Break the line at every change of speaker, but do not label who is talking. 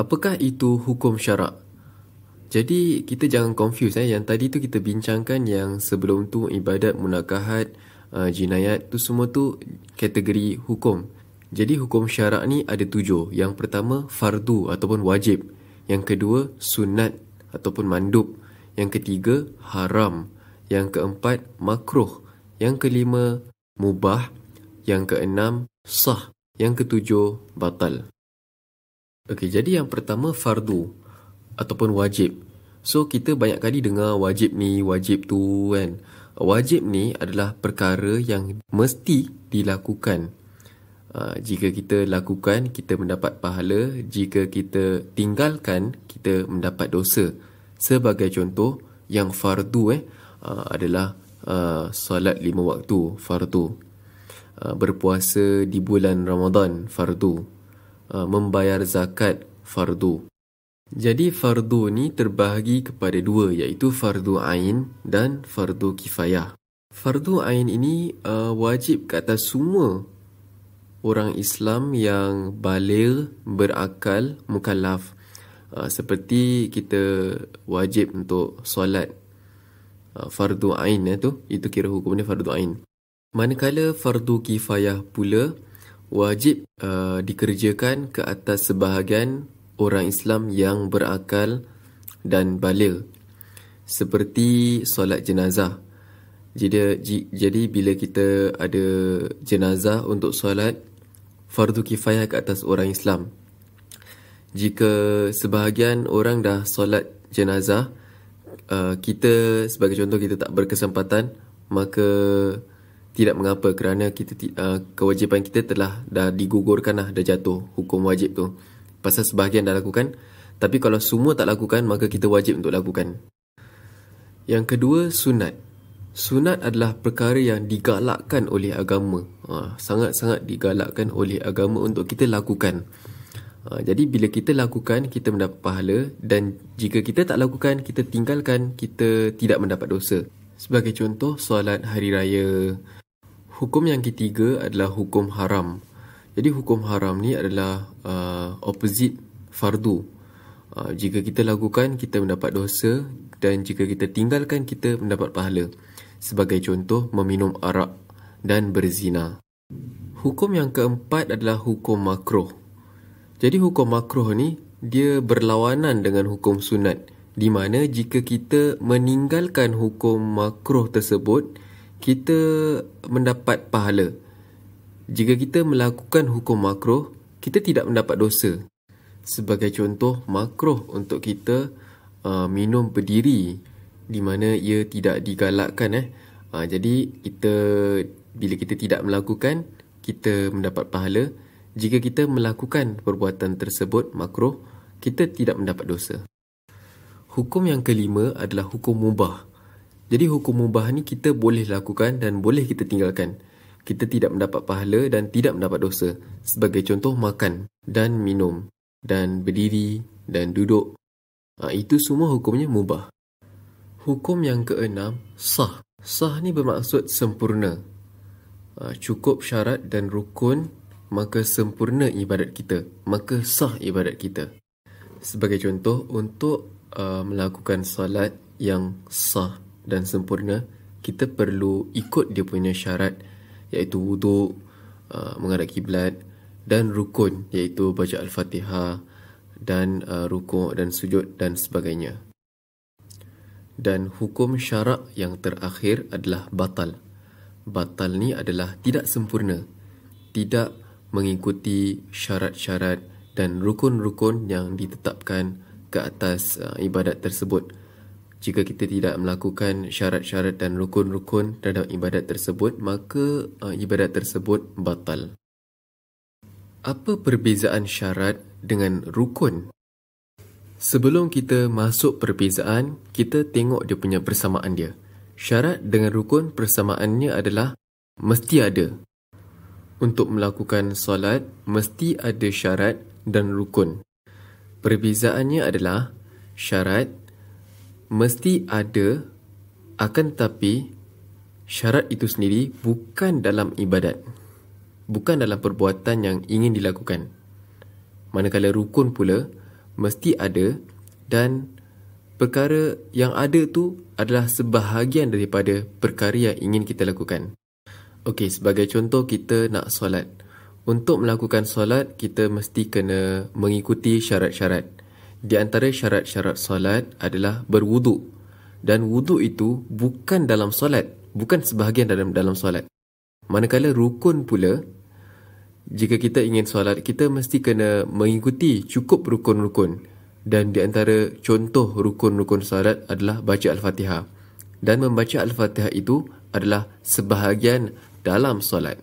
Apakah itu hukum syarak? Jadi kita jangan confuse eh yang tadi tu kita bincangkan yang sebelum tu ibadat munakahat uh, jinayat tu semua tu kategori hukum. Jadi hukum syarak ni ada tujuh. Yang pertama fardu ataupun wajib. Yang kedua sunat ataupun mandub. Yang ketiga haram. Yang keempat makruh. Yang kelima mubah. Yang keenam sah. Yang ketujuh batal. Okey, jadi yang pertama fardu ataupun wajib. So kita banyak kali dengar wajib ni, wajib tu kan. Wajib ni adalah perkara yang mesti dilakukan. Uh, jika kita lakukan, kita mendapat pahala. Jika kita tinggalkan, kita mendapat dosa. Sebagai contoh, yang fardu eh uh, adalah uh, solat lima waktu fardu. Uh, berpuasa di bulan Ramadan fardu. Uh, membayar zakat fardu. Jadi fardu ni terbahagi kepada dua iaitu fardu ain dan fardu kifayah. Fardu ain ini uh, wajib ke atas semua orang Islam yang baligh, berakal, mukallaf. Uh, seperti kita wajib untuk solat uh, fardu ain eh, tu, itu kira hukumnya fardu ain. Manakala fardu kifayah pula uh, wajib uh, dikerjakan ke atas sebahagian orang Islam yang berakal dan baligh seperti solat jenazah. Jadi jadi bila kita ada jenazah untuk solat fardu kifayah ke atas orang Islam. Jika sebahagian orang dah solat jenazah uh, kita sebagai contoh kita tak berkesempatan maka tidak mengapa kerana kita uh, kewajipan kita telah dah digugurkan lah dah jatuh hukum wajib tu pasal sebahagian dah lakukan tapi kalau semua tak lakukan maka kita wajib untuk lakukan yang kedua sunat sunat adalah perkara yang digalakkan oleh agama ha, sangat-sangat digalakkan oleh agama untuk kita lakukan ha, jadi bila kita lakukan kita mendapat pahala dan jika kita tak lakukan kita tinggalkan kita tidak mendapat dosa Sebagai contoh, solat hari raya, Hukum yang ketiga adalah hukum haram. Jadi hukum haram ni adalah uh, opposite fardu. Uh, jika kita lakukan kita mendapat dosa dan jika kita tinggalkan kita mendapat pahala. Sebagai contoh meminum arak dan berzina. Hukum yang keempat adalah hukum makruh. Jadi hukum makruh ni dia berlawanan dengan hukum sunat di mana jika kita meninggalkan hukum makruh tersebut kita mendapat pahala. Jika kita melakukan hukum makruh, kita tidak mendapat dosa. Sebagai contoh, makruh untuk kita uh, minum berdiri di mana ia tidak digalakkan eh. Uh, jadi kita bila kita tidak melakukan, kita mendapat pahala. Jika kita melakukan perbuatan tersebut makruh, kita tidak mendapat dosa. Hukum yang kelima adalah hukum mubah. Jadi hukum mubah ni kita boleh lakukan dan boleh kita tinggalkan. Kita tidak mendapat pahala dan tidak mendapat dosa. Sebagai contoh makan dan minum dan berdiri dan duduk. Ha, itu semua hukumnya mubah. Hukum yang keenam, sah. Sah ni bermaksud sempurna. Ha, cukup syarat dan rukun, maka sempurna ibadat kita. Maka sah ibadat kita. Sebagai contoh, untuk uh, melakukan salat yang sah, dan sempurna kita perlu ikut dia punya syarat iaitu wuduk uh, mengarah kiblat dan rukun iaitu baca al-Fatihah dan uh, rukuk dan sujud dan sebagainya dan hukum syarak yang terakhir adalah batal batal ni adalah tidak sempurna tidak mengikuti syarat-syarat dan rukun-rukun yang ditetapkan ke atas uh, ibadat tersebut jika kita tidak melakukan syarat-syarat dan rukun-rukun terhadap ibadat tersebut, maka uh, ibadat tersebut batal. Apa perbezaan syarat dengan rukun? Sebelum kita masuk perbezaan, kita tengok dia punya persamaan dia. Syarat dengan rukun persamaannya adalah mesti ada. Untuk melakukan solat, mesti ada syarat dan rukun. Perbezaannya adalah syarat mesti ada akan tapi syarat itu sendiri bukan dalam ibadat bukan dalam perbuatan yang ingin dilakukan manakala rukun pula mesti ada dan perkara yang ada tu adalah sebahagian daripada perkara yang ingin kita lakukan okey sebagai contoh kita nak solat untuk melakukan solat kita mesti kena mengikuti syarat-syarat di antara syarat-syarat solat adalah berwuduk dan wuduk itu bukan dalam solat bukan sebahagian dalam dalam solat manakala rukun pula jika kita ingin solat kita mesti kena mengikuti cukup rukun-rukun dan di antara contoh rukun-rukun solat adalah baca al-Fatihah dan membaca al-Fatihah itu adalah sebahagian dalam solat